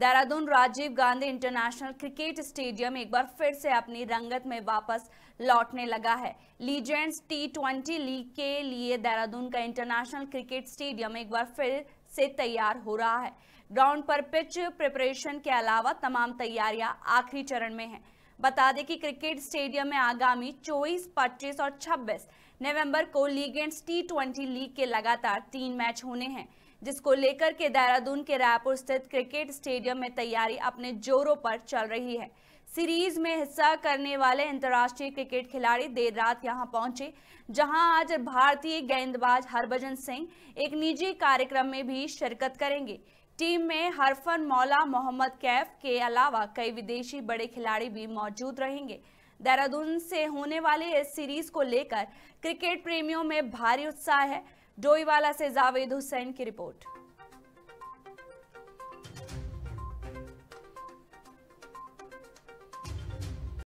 Dehradun Rajiv Gandhi international cricket stadium एक बार फिर से अपनी रंगत में वापस लौटने लगा है लीजेंड्स टी ट्वेंटी लीग के लिए देहरादून का इंटरनेशनल क्रिकेट स्टेडियम एक बार फिर से तैयार हो रहा है ग्राउंड पर पिच प्रिपरेशन के अलावा तमाम तैयारियां आखिरी चरण में हैं बता दें कि क्रिकेट स्टेडियम में आगामी 24, 25 और 26 नवंबर को लीगेंड्स टी ट्वेंटी लीग के लगातार तीन मैच होने हैं जिसको लेकर के देहरादून के रायपुर स्थित क्रिकेट स्टेडियम में तैयारी अपने जोरों पर चल रही है सीरीज में हिस्सा करने वाले अंतर्राष्ट्रीय क्रिकेट खिलाड़ी देर रात यहां पहुंचे जहां आज भारतीय गेंदबाज हरभजन सिंह एक निजी कार्यक्रम में भी शिरकत करेंगे टीम में हरफन मौला मोहम्मद कैफ के अलावा कई विदेशी बड़े खिलाड़ी भी मौजूद रहेंगे देहरादून से होने वाले इस सीरीज को लेकर क्रिकेट प्रेमियों में भारी उत्साह है डोईवाला से जावेद हुसैन की रिपोर्ट